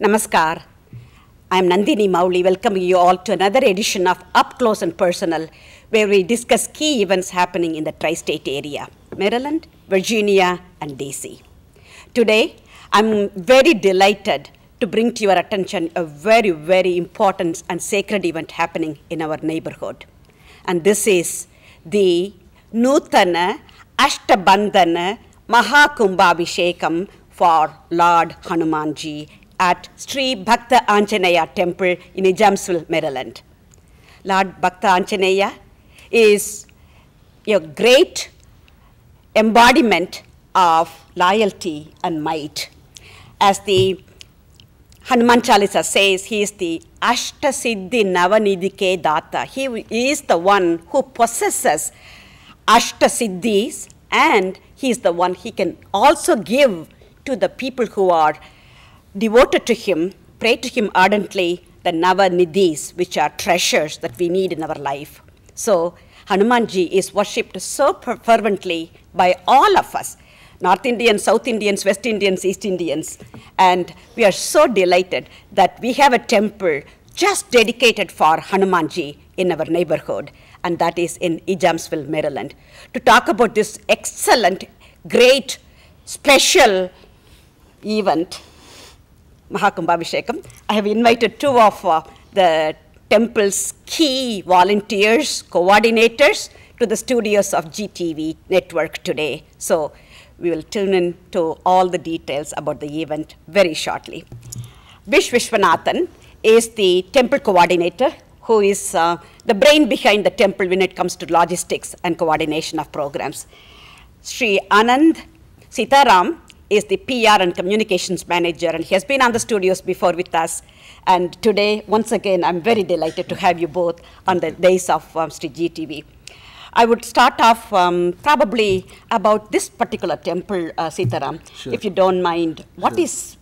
Namaskar. I'm Nandini Mauli, welcoming you all to another edition of Up Close and Personal, where we discuss key events happening in the tri state area Maryland, Virginia, and DC. Today, I'm very delighted to bring to your attention a very, very important and sacred event happening in our neighborhood. And this is the Nutana Ashtabandhana Mahakumbhabhishekam for Lord Hanumanji at Sri Bhakta Anjaneya Temple in Jamsul, Maryland. Lord Bhakta Anjaneya is a great embodiment of loyalty and might. As the Hanuman Chalisa says, he is the Ashtasiddhi Navanidike Datta. He is the one who possesses Ashtasiddhis and he is the one he can also give to the people who are devoted to Him, pray to Him ardently, the Navanidhis, which are treasures that we need in our life. So, Hanumanji is worshipped so fervently by all of us North Indians, South Indians, West Indians, East Indians. And we are so delighted that we have a temple just dedicated for Hanumanji in our neighborhood, and that is in Ejamsville, Maryland. To talk about this excellent, great, special event Mahakumbhabhishekam. I have invited two of uh, the temple's key volunteers, coordinators to the studios of GTV network today. So we will tune in to all the details about the event very shortly. Vishwanathan is the temple coordinator who is uh, the brain behind the temple when it comes to logistics and coordination of programs. Sri Anand Sitaram is the PR and communications manager, and he has been on the studios before with us. And today, once again, I'm very delighted to have you both on the days of um, Sri GTV. I would start off um, probably about this particular temple, uh, Sitaram, sure. if you don't mind. What sure. is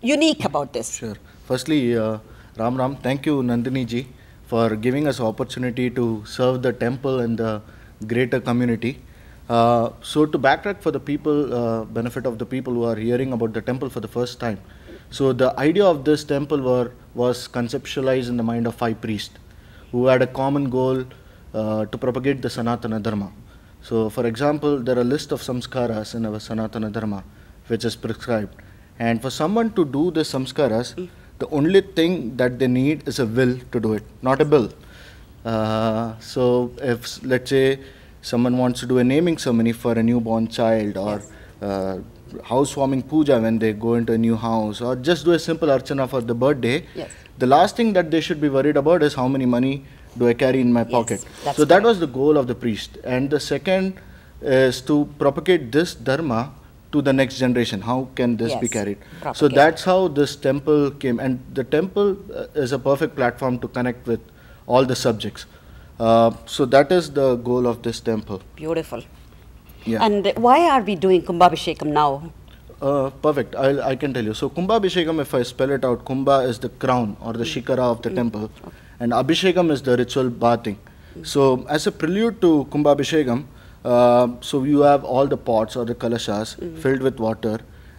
unique about this? Sure. Firstly, uh, Ram Ram, thank you, Nandini ji, for giving us opportunity to serve the temple and the greater community. Uh, so to backtrack for the people, uh, benefit of the people who are hearing about the temple for the first time. So the idea of this temple were, was conceptualized in the mind of five priests who had a common goal uh, to propagate the Sanatana Dharma. So for example, there are a list of samskaras in our Sanatana Dharma which is prescribed. And for someone to do the samskaras, the only thing that they need is a will to do it, not a bill. Uh, so if let's say someone wants to do a naming ceremony for a newborn child or uh, housewarming puja when they go into a new house or just do a simple archana for the birthday yes. the last thing that they should be worried about is how many money do i carry in my yes, pocket so that was the goal of the priest and the second is to propagate this dharma to the next generation how can this yes, be carried propagate. so that's how this temple came and the temple uh, is a perfect platform to connect with all the subjects uh, so that is the goal of this temple. Beautiful. Yeah. And why are we doing Kumbhabhishekam now? Uh, perfect. I'll, i can tell you. So Kumbhabhishekam, if I spell it out, Kumbha is the crown or the mm. shikara of the mm. temple, okay. and Abhishekam is the ritual bathing. Mm. So as a prelude to Kumbhabhishekam, uh, so you have all the pots or the kalashas mm. filled with water.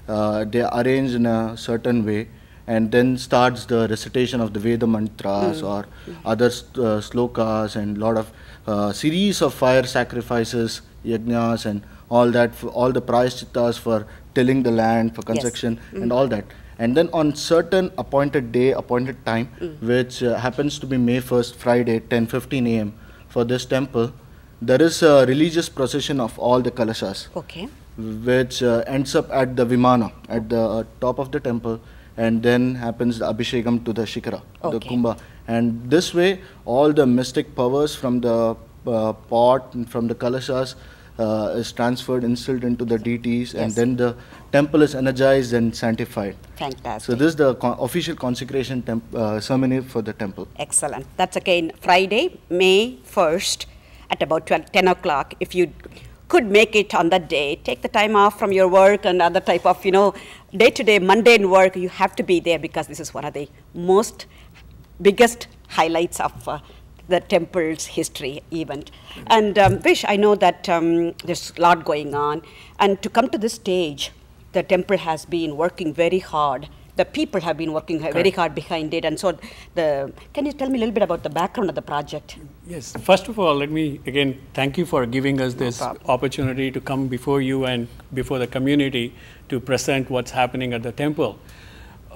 Uh, they are arranged in a certain way and then starts the recitation of the Veda mantras mm. or mm. other uh, slokas and lot of uh, series of fire sacrifices, yagnas and all that, all the prayaschittas for tilling the land, for construction yes. mm. and all that. And then on certain appointed day, appointed time, hmm. which uh, happens to be May 1st, Friday, 10.15 a.m. for this temple, there is a religious procession of all the kalashas. Okay. Which uh, ends up at the Vimana, at the uh, top of the temple and then happens the Abhishekam to the Shikara, okay. the Kumbha. And this way, all the mystic powers from the uh, pot and from the kalashas uh, is transferred, instilled into the deities, yes. and then the temple is energized and sanctified. Fantastic. So this is the official consecration uh, ceremony for the temple. Excellent. That's again Friday, May 1st at about 12, 10 o'clock. If you could make it on that day, take the time off from your work and other type of, you know, day-to-day mundane work, you have to be there because this is one of the most biggest highlights of uh, the temple's history event. Mm -hmm. And um, Vish, I know that um, there's a lot going on. And to come to this stage, the temple has been working very hard the people have been working Correct. very hard behind it. And so, the can you tell me a little bit about the background of the project? Yes. First of all, let me again thank you for giving us this no opportunity to come before you and before the community to present what's happening at the temple.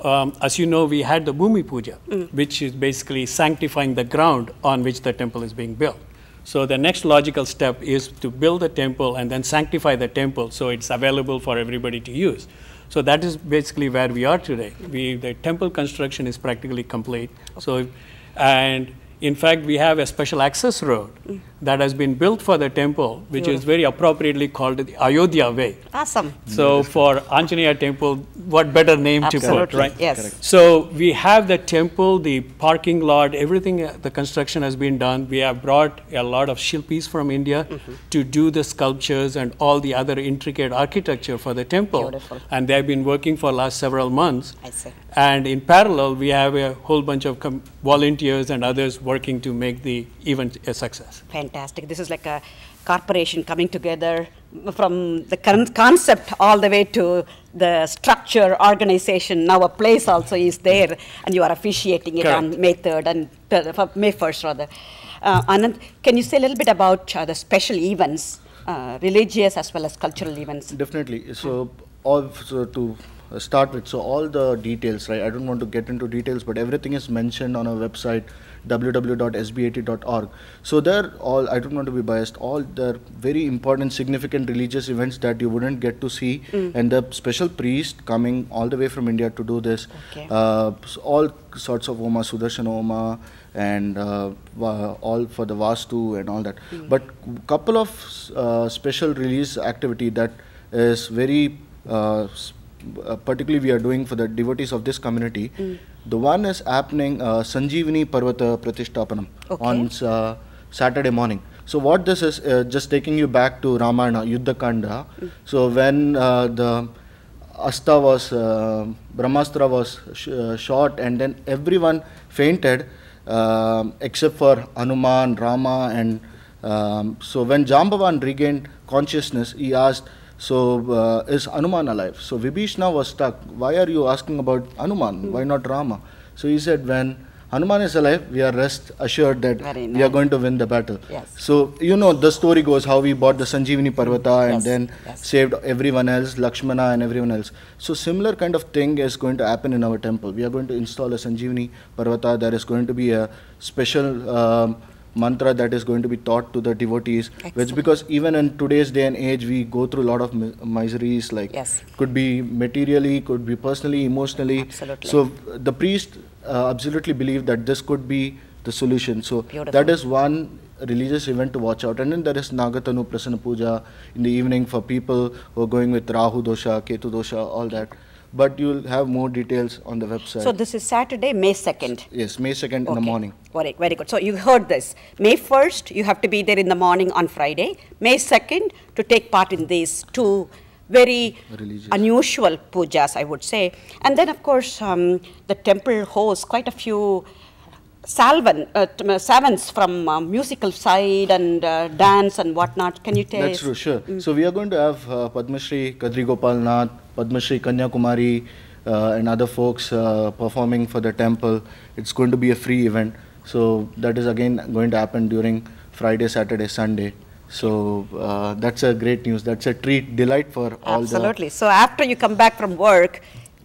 Um, as you know, we had the Bhumi Puja, mm. which is basically sanctifying the ground on which the temple is being built. So the next logical step is to build the temple and then sanctify the temple so it's available for everybody to use. So that is basically where we are today. We, the temple construction is practically complete. So, and in fact, we have a special access road mm. that has been built for the temple, which is very appropriately called the Ayodhya Way. Awesome. So for Anjaneya temple, what better name Absolutely. to put, right? Yes. Correct. So we have the temple, the parking lot, everything, uh, the construction has been done. We have brought a lot of shilpis from India mm -hmm. to do the sculptures and all the other intricate architecture for the temple. Beautiful. And they have been working for last several months. I see. And in parallel, we have a whole bunch of volunteers and others working to make the event a success. Fantastic. This is like a corporation coming together from the current concept all the way to the structure, organization. Now a place also is there, and you are officiating it Correct. on May 3rd and uh, May 1st rather. Uh, Anand, can you say a little bit about uh, the special events, uh, religious as well as cultural events? Definitely. So, also to start with, so all the details, right? I don't want to get into details, but everything is mentioned on our website www.sbat.org. So they're all, I don't want to be biased, all the very important, significant religious events that you wouldn't get to see. Mm. And the special priest coming all the way from India to do this. Okay. Uh, all sorts of Oma, Sudarshan Oma, and uh, all for the Vastu and all that. Mm. But couple of uh, special release activity that is very uh, uh, particularly we are doing for the devotees of this community. Mm. The one is happening uh, Sanjeevani Parvata Pratishtapanam okay. on uh, Saturday morning. So what this is, uh, just taking you back to Ramayana, Yuddhakanda. Mm. So when uh, the Asta was, uh, Brahmastra was sh uh, shot and then everyone fainted um, except for Hanuman, Rama and um, so when Jambavan regained consciousness, he asked, so uh, is Anuman alive? So Vibhishna was stuck. Why are you asking about Anuman? Hmm. Why not Rama? So he said, when Hanuman is alive, we are rest assured that nice. we are going to win the battle. Yes. So, you know, the story goes how we bought the Sanjeevani Parvata and yes. then yes. saved everyone else, Lakshmana and everyone else. So, similar kind of thing is going to happen in our temple. We are going to install a Sanjeevani Parvata. There is going to be a special um, mantra that is going to be taught to the devotees Excellent. which because even in today's day and age we go through a lot of mi- miseries like yes. could be materially could be personally emotionally absolutely. so the priest uh, absolutely believe that this could be the solution so Beautiful. that is one religious event to watch out and then there is nagatanu prasanna puja in the evening for people who are going with rahu dosha ketu dosha all that but you'll have more details on the website. So this is Saturday, May 2nd? Yes, May 2nd okay. in the morning. All right, very good. So you heard this. May 1st, you have to be there in the morning on Friday. May 2nd, to take part in these two very Religious. unusual pujas, I would say. And then, of course, um, the temple hosts quite a few Salvan, uh, uh, Savans from uh, musical side and uh, dance and whatnot. Can you tell That's true, sure. Mm. So we are going to have uh, Padma Shri Kadri Gopal Nath, Padma Shri Kanya Kumari, uh, and other folks uh, performing for the temple. It's going to be a free event. So that is again going to happen during Friday, Saturday, Sunday. So that's a great news. That's a treat, delight for Absolutely. all Absolutely. So after you come back from work,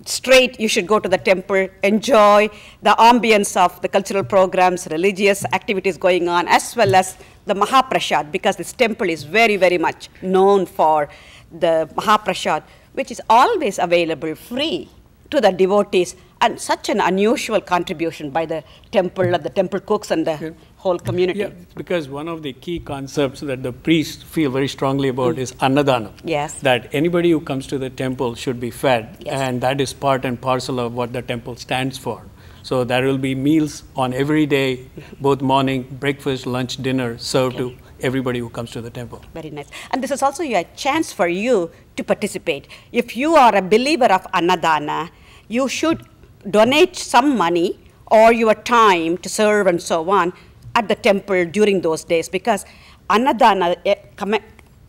straight, you should go to the temple, enjoy the ambience of the cultural programs, religious activities going on, as well as the Mahaprasad, because this temple is very, very much known for the Mahaprasad, which is always available free to the devotees, and such an unusual contribution by the temple, the temple cooks and the whole community. Yeah, because one of the key concepts that the priests feel very strongly about mm. is annadana. Yes. That anybody who comes to the temple should be fed, yes. and that is part and parcel of what the temple stands for. So there will be meals on every day, both morning, breakfast, lunch, dinner, served okay. to everybody who comes to the temple. Very nice. And this is also a chance for you to participate. If you are a believer of Annadana, you should donate some money or your time to serve and so on at the temple during those days because anadana eh,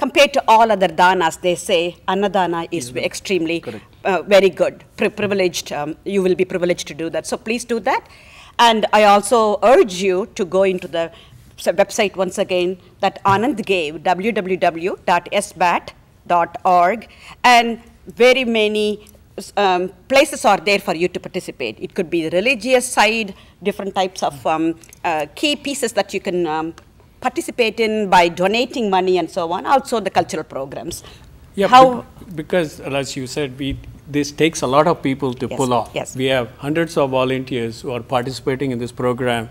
compared to all other danas, they say anadana is mm -hmm. extremely uh, very good, pri privileged. Um, you will be privileged to do that. So please do that. And I also urge you to go into the website once again that Anand gave, www.sbat.org, and very many um, places are there for you to participate. It could be the religious side, different types of um, uh, key pieces that you can um, participate in by donating money and so on, also the cultural programs. Yeah, How because as you said, we, this takes a lot of people to yes, pull off. Yes. We have hundreds of volunteers who are participating in this program.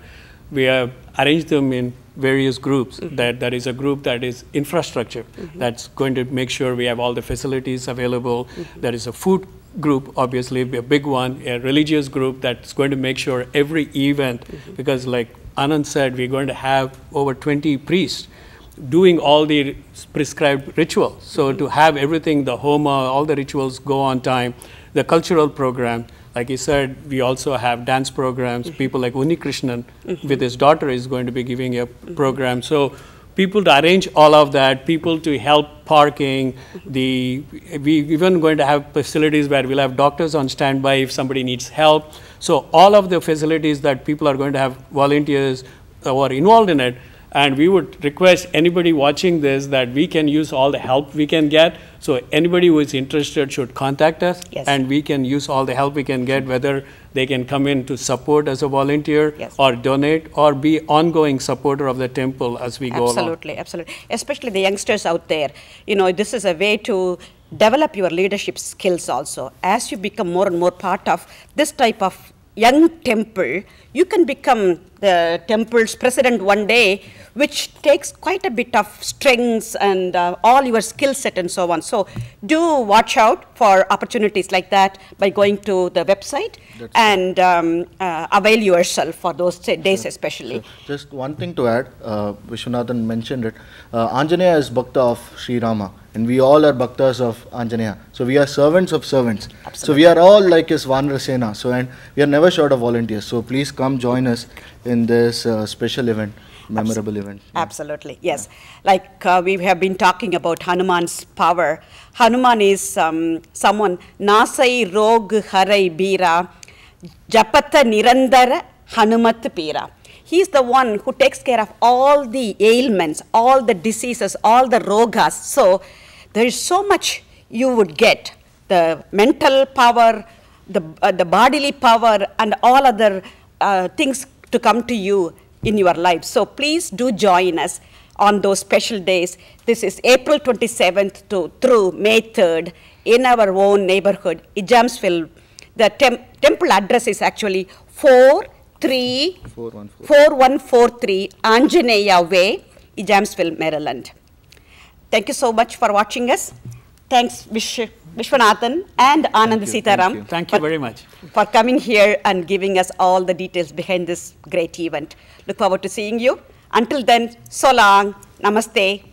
We have arranged them in various groups. Mm -hmm. That there is a group that is infrastructure mm -hmm. that's going to make sure we have all the facilities available. Mm -hmm. There is a food group, obviously, be a big one, a religious group that's going to make sure every event, mm-hmm. because like Anand said, we're going to have over 20 priests doing all the prescribed rituals. So mm-hmm. to have everything, the Homa, all the rituals go on time, the cultural program, like you said, we also have dance programs. Mm-hmm. People like Unni Krishnan mm-hmm. with his daughter is going to be giving a mm-hmm. program. So people to arrange all of that, people to help parking. The we even going to have facilities where we'll have doctors on standby if somebody needs help. So all of the facilities that people are going to have volunteers who are involved in it and we would request anybody watching this that we can use all the help we can get. So anybody who is interested should contact us, yes. and we can use all the help we can get, whether they can come in to support as a volunteer yes. or donate or be ongoing supporter of the temple as we absolutely, go along. Absolutely, absolutely. Especially the youngsters out there. You know, this is a way to develop your leadership skills also. As you become more and more part of this type of young temple, you can become the temple's president one day, which takes quite a bit of strings and uh, all your skill set and so on. So do watch out for opportunities like that by going to the website That's and um, uh, avail yourself for those days sure. especially. Sure. Just one thing to add, uh, Vishwanathan mentioned it, uh, Anjaneya is Bhakta of Sri Rama and we all are bhaktas of Anjaneya. So we are servants of servants. Absolutely. So we are all like his Vanrasena. So and we are never short of volunteers. So please come join us in this uh, special event, memorable event. Yeah. Absolutely, yes. Yeah. Like uh, we have been talking about Hanuman's power. Hanuman is um, someone, Nasai Rog Harai Bira, Japata Nirandara Hanumat Pira. He's the one who takes care of all the ailments, all the diseases, all the rogas. So there is so much you would get the mental power, the, uh, the bodily power, and all other uh, things to come to you in your life. So please do join us on those special days. This is April 27th to, through May 3rd in our own neighborhood, Ijamsville. The tem temple address is actually 43 4143 Anjaneya Way, Ijamsville, Maryland. Thank you so much for watching us. Thanks, Vish. Vishwanathan and Anand thank Sitaram. Thank you, thank you for, very much. For coming here and giving us all the details behind this great event. Look forward to seeing you. Until then, so long, namaste,